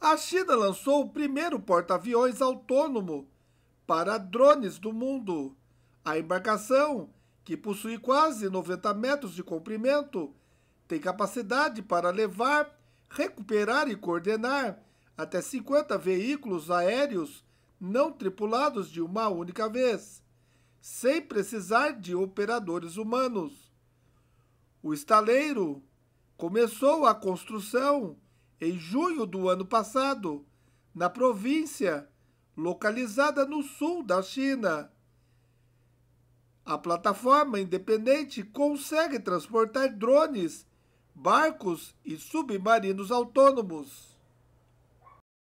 a China lançou o primeiro porta-aviões autônomo para drones do mundo. A embarcação, que possui quase 90 metros de comprimento, tem capacidade para levar, recuperar e coordenar até 50 veículos aéreos não tripulados de uma única vez, sem precisar de operadores humanos. O estaleiro começou a construção em junho do ano passado, na província localizada no sul da China. A plataforma independente consegue transportar drones, barcos e submarinos autônomos.